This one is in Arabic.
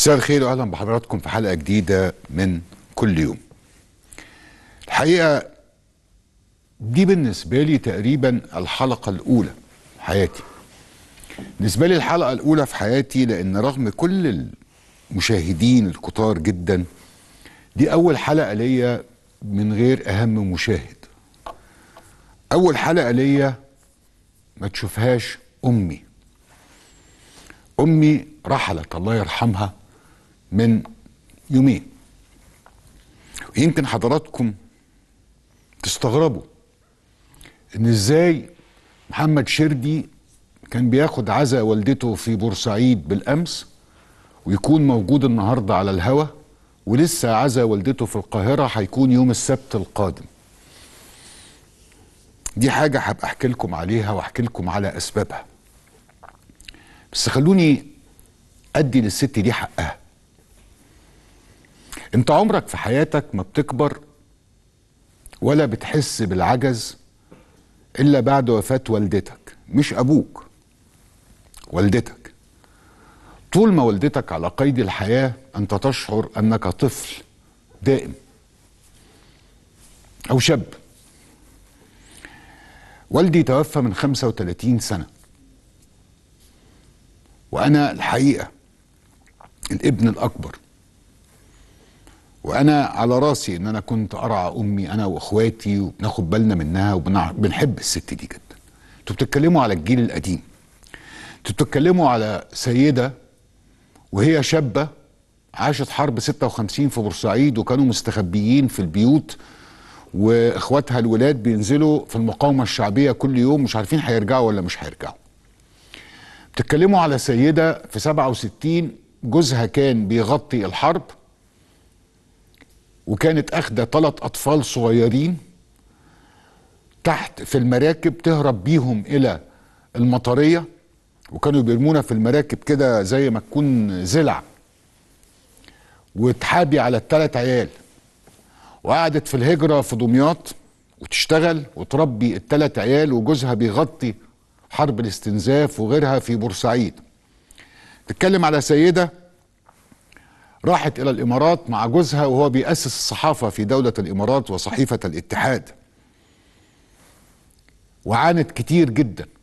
مساء الخير واهلا بحضراتكم في حلقه جديده من كل يوم. الحقيقه دي بالنسبه لي تقريبا الحلقه الاولى في حياتي. بالنسبه لي الحلقه الاولى في حياتي لان رغم كل المشاهدين الكتار جدا دي اول حلقه ليا من غير اهم مشاهد. اول حلقه ليا ما تشوفهاش امي. امي رحلت الله يرحمها من يومين يمكن حضراتكم تستغربوا ان ازاي محمد شردي كان بياخد عزاء والدته في بورسعيد بالامس ويكون موجود النهارده على الهوا ولسه عزاء والدته في القاهره هيكون يوم السبت القادم دي حاجه هبقى احكي لكم عليها واحكي لكم على اسبابها بس خلوني ادي للست دي حقها انت عمرك في حياتك ما بتكبر ولا بتحس بالعجز الا بعد وفاه والدتك مش ابوك والدتك طول ما والدتك على قيد الحياه انت تشعر انك طفل دائم او شاب والدي توفى من 35 سنه وانا الحقيقه الابن الاكبر وانا على راسي ان انا كنت ارعى امي انا واخواتي وبناخد بالنا منها وبنحب الست دي جدا انتوا بتتكلموا على الجيل القديم انتوا بتتكلموا على سيده وهي شابه عاشت حرب 56 في بورسعيد وكانوا مستخبيين في البيوت واخواتها الولاد بينزلوا في المقاومه الشعبيه كل يوم مش عارفين هيرجعوا ولا مش هيرجعوا بتتكلموا على سيده في 67 جوزها كان بيغطي الحرب وكانت اخده ثلاث اطفال صغيرين تحت في المراكب تهرب بيهم الى المطريه وكانوا بيرمونا في المراكب كده زي ما تكون زلع وتحابي على التلت عيال وقعدت في الهجره في دمياط وتشتغل وتربي التلت عيال وجوزها بيغطي حرب الاستنزاف وغيرها في بورسعيد تتكلم على سيده راحت إلى الإمارات مع جوزها وهو بيأسس الصحافة في دولة الإمارات وصحيفة الاتحاد وعانت كتير جداً